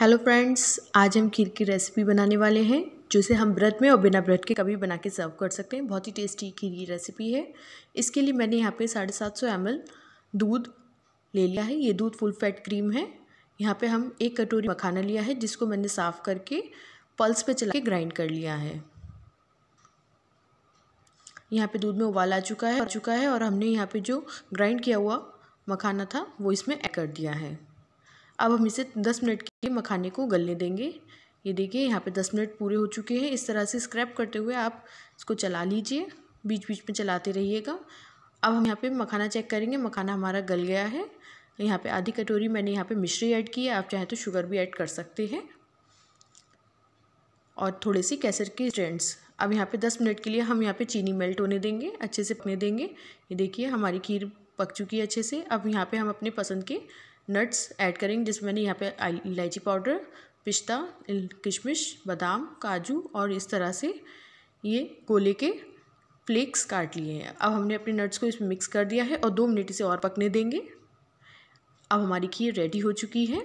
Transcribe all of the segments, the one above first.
hello friends आज हम खीर की रेसिपी बनाने वाले हैं जिसे हम व्रत में और बिना व्रत के कभी बना के सर्व कर सकते हैं बहुत ही टेस्टी खीर की रेसिपी है इसके लिए मैंने यहाँ पे साढ़े सात सौ एम दूध ले लिया है ये दूध फुल फैट क्रीम है यहाँ पे हम एक कटोरी मखाना लिया है जिसको मैंने साफ़ करके पल्स पर चला के ग्राइंड कर लिया है यहाँ पर दूध में उबाल आ चुका है आ चुका है और हमने यहाँ पर जो ग्राइंड किया हुआ मखाना था वो इसमें ऐड कर दिया है अब हम इसे दस मिनट के लिए मखाने को गलने देंगे ये देखिए यहाँ पे दस मिनट पूरे हो चुके हैं इस तरह से स्क्रैप करते हुए आप इसको चला लीजिए बीच बीच में चलाते रहिएगा अब हम यहाँ पे मखाना चेक करेंगे मखाना हमारा गल गया है यहाँ पे आधी कटोरी मैंने यहाँ पे मिश्री ऐड की है आप चाहें तो शुगर भी ऐड कर सकते हैं और थोड़े सी कैसर की स्ट्रेंड्स अब यहाँ पे दस मिनट के लिए हम यहाँ पे चीनी मेल्ट होने देंगे अच्छे से पकने देंगे ये देखिए हमारी खीर पक चुकी है अच्छे से अब यहाँ पे हम अपने पसंद के नट्स ऐड करेंगे जिसमें मैंने यहाँ पे इलायची पाउडर पिस्ता किशमिश बादाम काजू और इस तरह से ये गोले के फ्लेक्स काट लिए हैं अब हमने अपने नट्स को इसमें मिक्स कर दिया है और दो मिनट इसे और पकने देंगे अब हमारी खीर रेडी हो चुकी है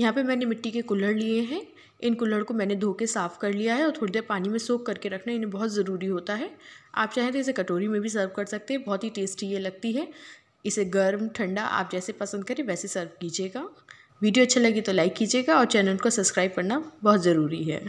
यहाँ पे मैंने मिट्टी के कुल्हड़ लिए हैं इन कुल्हड़ को मैंने धो के साफ़ कर लिया है और थोड़ी देर पानी में सोख करके रखना इन्हें बहुत ज़रूरी होता है आप चाहें तो इसे कटोरी में भी सर्व कर सकते हैं बहुत ही टेस्टी ये लगती है इसे गर्म ठंडा आप जैसे पसंद करें वैसे सर्व कीजिएगा वीडियो अच्छा लगी तो लाइक कीजिएगा और चैनल को सब्सक्राइब करना बहुत ज़रूरी है